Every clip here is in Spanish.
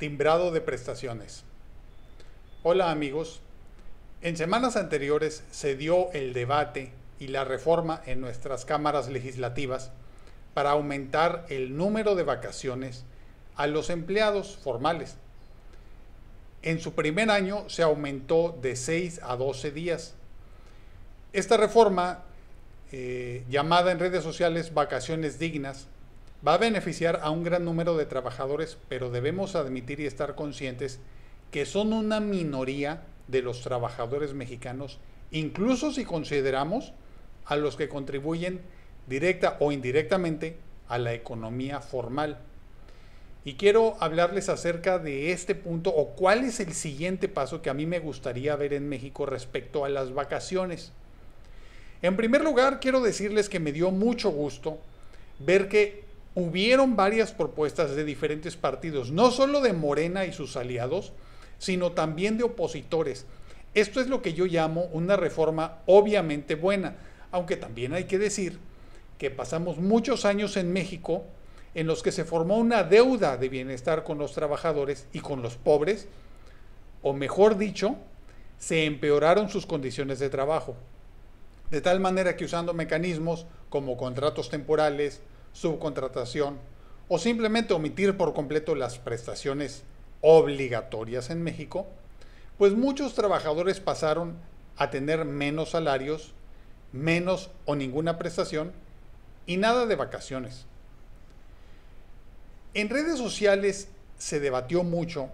Timbrado de prestaciones. Hola amigos. En semanas anteriores se dio el debate y la reforma en nuestras cámaras legislativas para aumentar el número de vacaciones a los empleados formales. En su primer año se aumentó de 6 a 12 días. Esta reforma, eh, llamada en redes sociales vacaciones dignas, Va a beneficiar a un gran número de trabajadores, pero debemos admitir y estar conscientes que son una minoría de los trabajadores mexicanos, incluso si consideramos a los que contribuyen directa o indirectamente a la economía formal. Y quiero hablarles acerca de este punto o cuál es el siguiente paso que a mí me gustaría ver en México respecto a las vacaciones. En primer lugar, quiero decirles que me dio mucho gusto ver que hubieron varias propuestas de diferentes partidos, no solo de Morena y sus aliados, sino también de opositores. Esto es lo que yo llamo una reforma obviamente buena, aunque también hay que decir que pasamos muchos años en México en los que se formó una deuda de bienestar con los trabajadores y con los pobres, o mejor dicho, se empeoraron sus condiciones de trabajo. De tal manera que usando mecanismos como contratos temporales, subcontratación o simplemente omitir por completo las prestaciones obligatorias en México, pues muchos trabajadores pasaron a tener menos salarios, menos o ninguna prestación y nada de vacaciones. En redes sociales se debatió mucho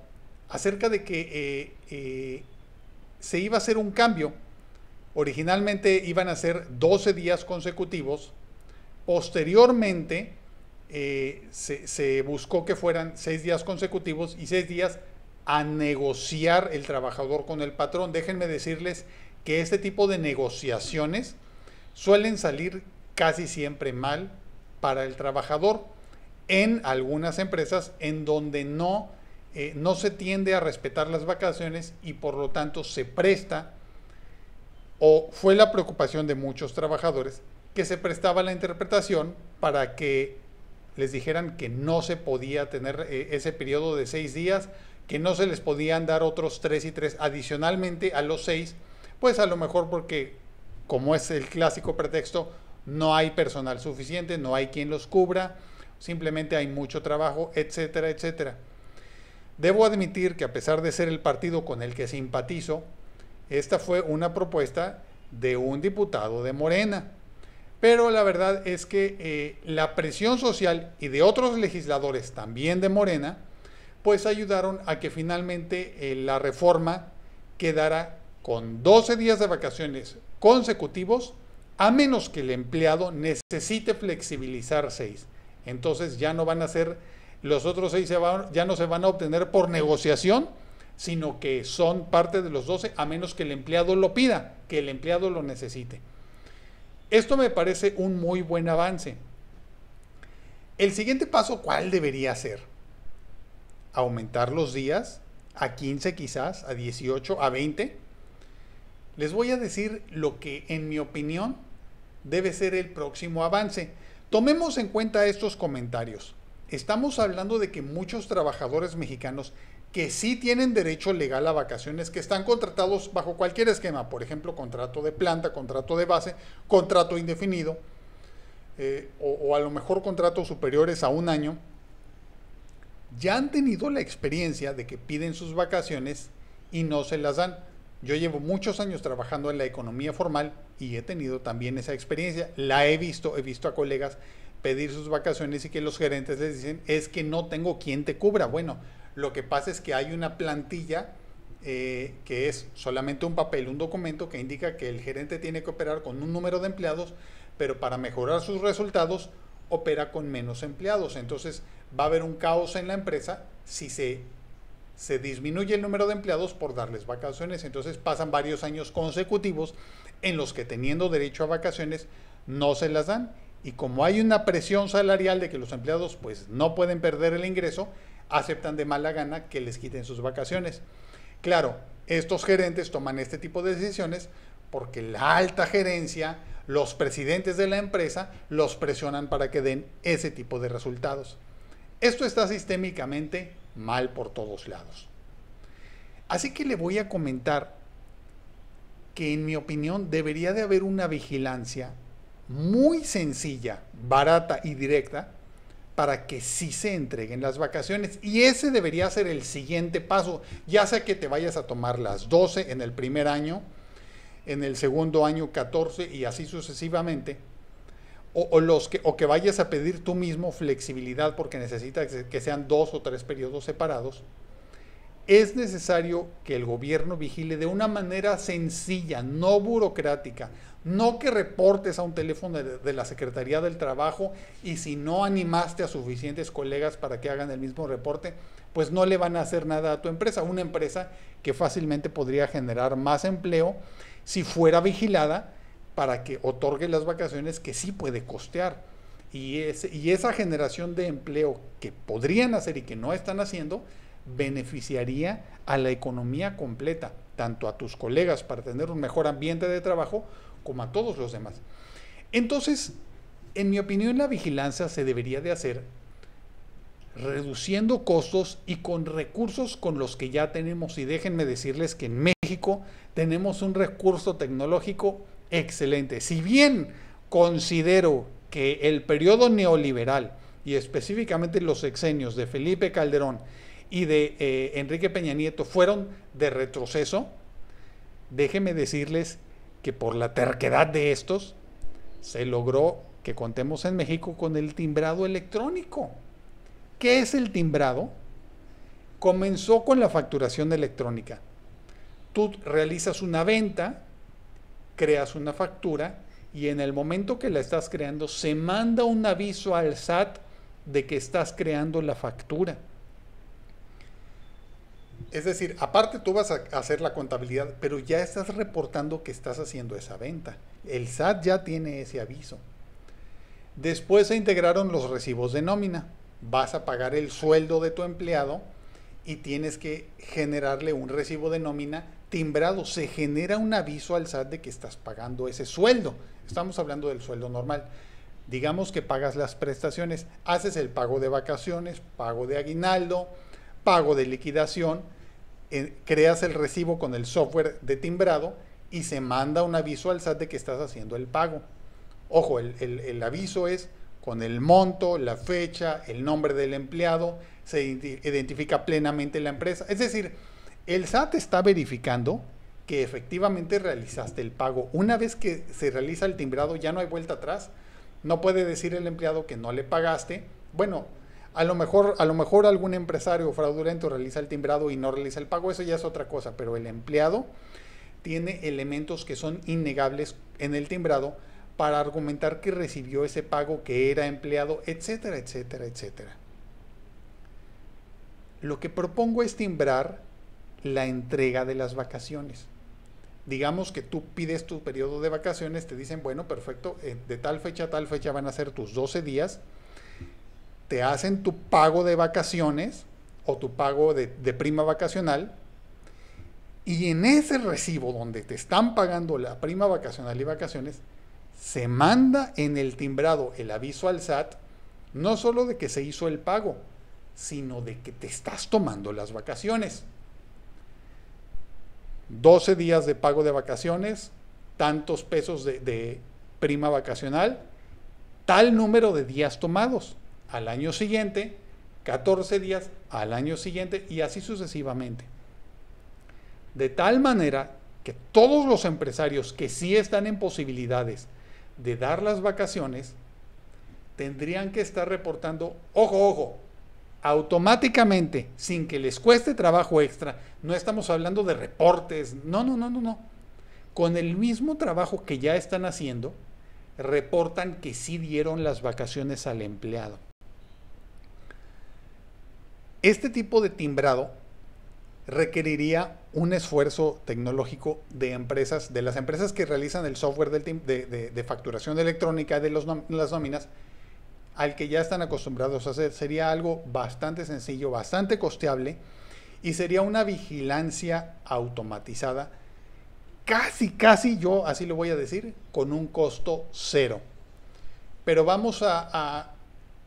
acerca de que eh, eh, se iba a hacer un cambio. Originalmente iban a ser 12 días consecutivos Posteriormente eh, se, buscó que fueran seis días consecutivos y seis días a negociar el trabajador con el patrón. Déjenme decirles que este tipo de negociaciones suelen salir casi siempre mal para el trabajador en algunas empresas en donde no, eh, no se tiende a respetar las vacaciones y por lo tanto se presta o fue la preocupación de muchos trabajadores que se prestaba la interpretación para que les dijeran que no se podía tener eh, ese periodo de seis días, que no se les podían dar otros tres y tres adicionalmente a los seis, pues a lo mejor porque, como es el clásico pretexto, no hay personal suficiente, no hay quien los cubra, simplemente hay mucho trabajo, etcétera, etcétera. Debo admitir que a pesar de ser el partido con el que simpatizo, esta fue una propuesta de un diputado de Morena pero la verdad es que eh, la presión social y de otros legisladores también de Morena, pues ayudaron a que finalmente eh, la reforma quedara con 12 días de vacaciones consecutivos, a menos que el empleado necesite flexibilizar 6. Entonces ya no van a ser, los otros 6 ya no se van a obtener por negociación, sino que son parte de los 12, a menos que el empleado lo pida, que el empleado lo necesite. Esto me parece un muy buen avance. El siguiente paso, ¿cuál debería ser? Aumentar los días a 15 quizás, a 18, a 20. Les voy a decir lo que en mi opinión debe ser el próximo avance. Tomemos en cuenta estos comentarios. Estamos hablando de que muchos trabajadores mexicanos que sí tienen derecho legal a vacaciones, que están contratados bajo cualquier esquema, por ejemplo, contrato de planta, contrato de base, contrato indefinido, eh, o, o a lo mejor contratos superiores a un año, ya han tenido la experiencia de que piden sus vacaciones y no se las dan. Yo llevo muchos años trabajando en la economía formal y he tenido también esa experiencia. La he visto, he visto a colegas pedir sus vacaciones y que los gerentes les dicen, es que no tengo quien te cubra. Bueno, lo que pasa es que hay una plantilla eh, que es solamente un papel, un documento que indica que el gerente tiene que operar con un número de empleados, pero para mejorar sus resultados opera con menos empleados. Entonces va a haber un caos en la empresa si se, se disminuye el número de empleados por darles vacaciones. Entonces pasan varios años consecutivos en los que teniendo derecho a vacaciones no se las dan. Y como hay una presión salarial de que los empleados pues no pueden perder el ingreso, aceptan de mala gana que les quiten sus vacaciones. Claro, estos gerentes toman este tipo de decisiones porque la alta gerencia, los presidentes de la empresa, los presionan para que den ese tipo de resultados. Esto está sistémicamente mal por todos lados. Así que le voy a comentar que en mi opinión debería de haber una vigilancia muy sencilla, barata y directa para que sí se entreguen las vacaciones. Y ese debería ser el siguiente paso, ya sea que te vayas a tomar las 12 en el primer año, en el segundo año 14 y así sucesivamente. O, los que, o que vayas a pedir tú mismo flexibilidad porque necesitas que sean dos o tres periodos separados es necesario que el gobierno vigile de una manera sencilla, no burocrática, no que reportes a un teléfono de, la Secretaría del Trabajo y si no animaste a suficientes colegas para que hagan el mismo reporte, pues no le van a hacer nada a tu empresa, una empresa que fácilmente podría generar más empleo si fuera vigilada para que otorgue las vacaciones que sí puede costear. y esa generación de empleo que podrían hacer y que no están haciendo, beneficiaría a la economía completa, tanto a tus colegas para tener un mejor ambiente de trabajo como a todos los demás. Entonces, en mi opinión, la vigilancia se debería de hacer reduciendo costos y con recursos con los que ya tenemos. Y déjenme decirles que en México tenemos un recurso tecnológico excelente. Si bien considero que el periodo neoliberal y específicamente los exenios de Felipe Calderón y de eh, Enrique Peña Nieto fueron de retroceso, déjenme decirles que por la terquedad de estos se logró que contemos en México con el timbrado electrónico. ¿Qué es el timbrado? Comenzó con la facturación electrónica. Tú realizas una venta, creas una factura y en el momento que la estás creando se manda un aviso al SAT de que estás creando la factura. Es decir, aparte tú vas a hacer la contabilidad, pero ya estás reportando que estás haciendo esa venta. El SAT ya tiene ese aviso. Después se integraron los recibos de nómina. Vas a pagar el sueldo de tu empleado y tienes que generarle un recibo de nómina timbrado. Se genera un aviso al SAT de que estás pagando ese sueldo. Estamos hablando del sueldo normal. Digamos que pagas las prestaciones, haces el pago de vacaciones, pago de aguinaldo, pago de liquidación eh, creas el recibo con el software de timbrado y se manda un aviso al SAT de que estás haciendo el pago. Ojo, el, el aviso es con el monto, la fecha, el nombre del empleado, se identifica plenamente la empresa. Es decir, el SAT está verificando que efectivamente realizaste el pago. Una vez que se realiza el timbrado ya no hay vuelta atrás. No puede decir el empleado que no le pagaste. Bueno, a lo, mejor, a lo mejor algún empresario fraudulento realiza el timbrado y no realiza el pago, eso ya es otra cosa, pero el empleado tiene elementos que son innegables en el timbrado para argumentar que recibió ese pago, que era empleado, etcétera, etcétera, etcétera. Lo que propongo es timbrar la entrega de las vacaciones. Digamos que tú pides tu periodo de vacaciones, te dicen, bueno, perfecto, eh, de tal fecha a tal fecha van a ser tus 12 días, te hacen tu pago de vacaciones o tu pago de, prima vacacional, y en ese recibo donde te están pagando la prima vacacional y vacaciones, se manda en el timbrado el aviso al SAT, no solo de que se hizo el pago, sino de que te estás tomando las vacaciones. 12 días de pago de vacaciones, tantos pesos de prima vacacional, tal número de días tomados al año siguiente, 14 días al año siguiente y así sucesivamente. De tal manera que todos los empresarios que sí están en posibilidades de dar las vacaciones, tendrían que estar reportando, ojo, ojo, automáticamente, sin que les cueste trabajo extra, no estamos hablando de reportes, no, no, no, no, no. Con el mismo trabajo que ya están haciendo, reportan que sí dieron las vacaciones al empleado. Este tipo de timbrado requeriría un esfuerzo tecnológico de empresas, de las empresas que realizan el software de, facturación electrónica de las nóminas, al que ya están acostumbrados a hacer. Sería algo bastante sencillo, bastante costeable y sería una vigilancia automatizada, casi, casi, yo así lo voy a decir, con un costo cero. Pero vamos a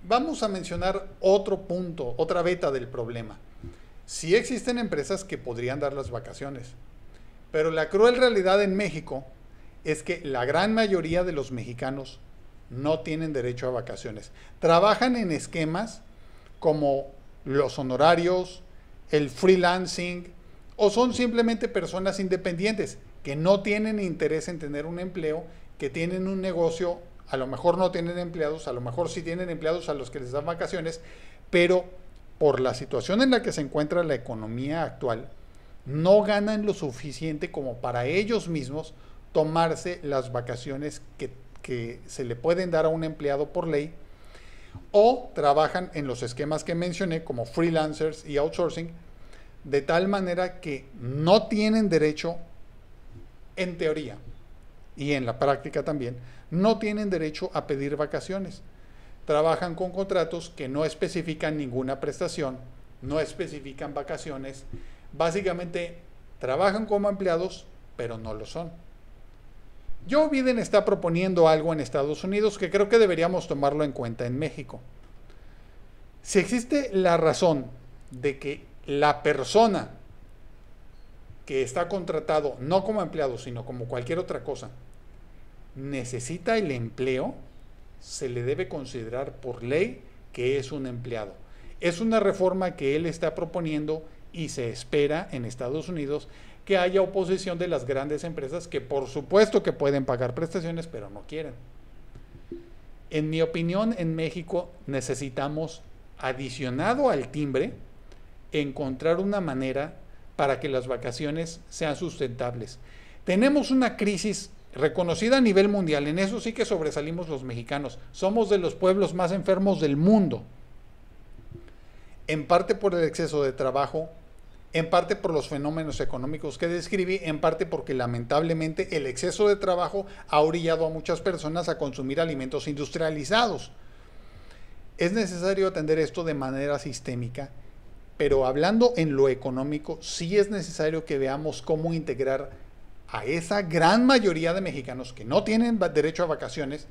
Vamos a mencionar otro punto, otra beta del problema. si existen empresas que podrían dar las vacaciones, pero la cruel realidad en México es que la gran mayoría de los mexicanos no tienen derecho a vacaciones. Trabajan en esquemas como los honorarios, el freelancing, o son simplemente personas independientes que no tienen interés en tener un empleo, que tienen un negocio a lo mejor no tienen empleados, a lo mejor sí tienen empleados a los que les dan vacaciones, pero por la situación en la que se encuentra la economía actual, no ganan lo suficiente como para ellos mismos tomarse las vacaciones que, se le pueden dar a un empleado por ley, o trabajan en los esquemas que mencioné como freelancers y outsourcing, de tal manera que no tienen derecho, en teoría, y en la práctica también, no tienen derecho a pedir vacaciones. Trabajan con contratos que no especifican ninguna prestación, no especifican vacaciones. Básicamente, trabajan como empleados, pero no lo son. Joe Biden está proponiendo algo en Estados Unidos que creo que deberíamos tomarlo en cuenta en México. Si existe la razón de que la persona que está contratado no como empleado, sino como cualquier otra cosa, necesita el empleo, se le debe considerar por ley que es un empleado. Es una reforma que él está proponiendo y se espera en Estados Unidos que haya oposición de las grandes empresas que por supuesto que pueden pagar prestaciones, pero no quieren. En mi opinión, en México necesitamos, adicionado al timbre, encontrar una manera para que las vacaciones sean sustentables. Tenemos una crisis reconocida a nivel mundial. En eso sí que sobresalimos los mexicanos. Somos de los pueblos más enfermos del mundo. En parte por el exceso de trabajo, en parte por los fenómenos económicos que describí, en parte porque lamentablemente el exceso de trabajo ha orillado a muchas personas a consumir alimentos industrializados. Es necesario atender esto de manera sistémica, pero hablando en lo económico, sí es necesario que veamos cómo integrar a esa gran mayoría de mexicanos que no tienen derecho a vacaciones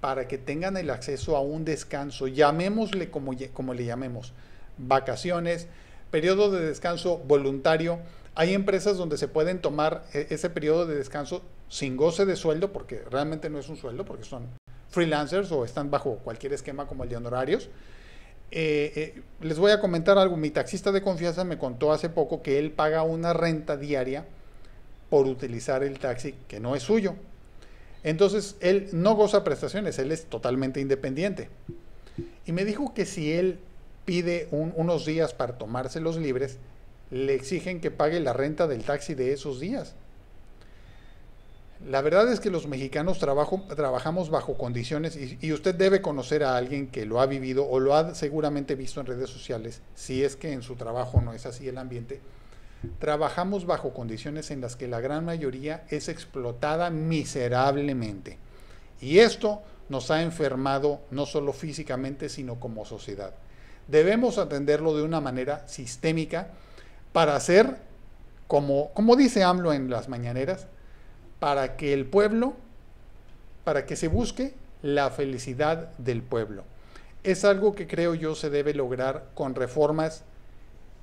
para que tengan el acceso a un descanso, llamémosle como, como le llamemos, vacaciones, periodo de descanso voluntario. Hay empresas donde se pueden tomar eh, ese periodo de descanso sin goce de sueldo, porque realmente no es un sueldo, porque son freelancers o están bajo cualquier esquema como el de honorarios. Eh, eh, les voy a comentar algo. Mi taxista de confianza me contó hace poco que él paga una renta diaria por utilizar el taxi que no es suyo. Entonces, él no goza prestaciones, él es totalmente independiente. Y me dijo que si él pide unos días para tomarse los libres, le exigen que pague la renta del taxi de esos días. La verdad es que los mexicanos trabajamos bajo condiciones y, y, usted debe conocer a alguien que lo ha vivido o lo ha seguramente visto en redes sociales, si es que en su trabajo no es así el ambiente, Trabajamos bajo condiciones en las que la gran mayoría es explotada miserablemente. Y esto nos ha enfermado no solo físicamente, sino como sociedad. Debemos atenderlo de una manera sistémica para hacer, como, como dice AMLO en las mañaneras, para que el pueblo, para que se busque la felicidad del pueblo. Es algo que creo yo se debe lograr con reformas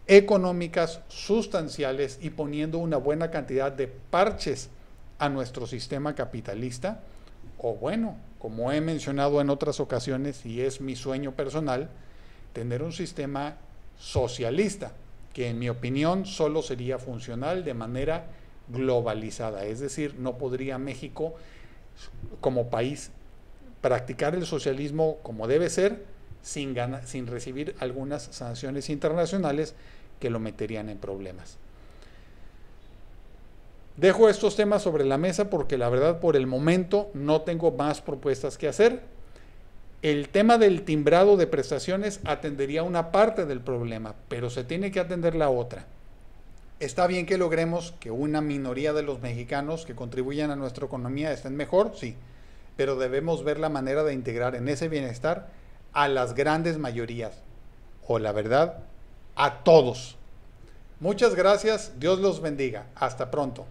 económicas sustanciales y poniendo una buena cantidad de parches a nuestro sistema capitalista, o bueno, como he mencionado en otras ocasiones y es mi sueño personal, tener un sistema socialista, que en mi opinión solo sería funcional de manera globalizada, es decir, no podría México como país practicar el socialismo como debe ser sin, sin recibir algunas sanciones internacionales que lo meterían en problemas. Dejo estos temas sobre la mesa porque la verdad por el momento no tengo más propuestas que hacer. El tema del timbrado de prestaciones atendería una parte del problema, pero se tiene que atender la otra. Está bien que logremos que una minoría de los mexicanos que contribuyan a nuestra economía estén mejor, sí, pero debemos ver la manera de integrar en ese bienestar a las grandes mayorías, o la verdad, a todos. Muchas gracias, Dios los bendiga, hasta pronto.